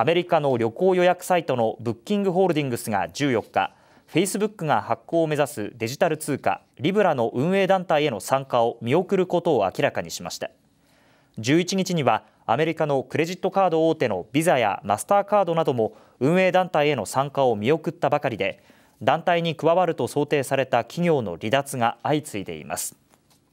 アメリカの旅行予約サイトのブッキングホールディングスが14日フェイスブックが発行を目指すデジタル通貨リブラの運営団体への参加を見送ることを明らかにしました11日にはアメリカのクレジットカード大手のビザやマスターカードなども運営団体への参加を見送ったばかりで団体に加わると想定された企業の離脱が相次いでいます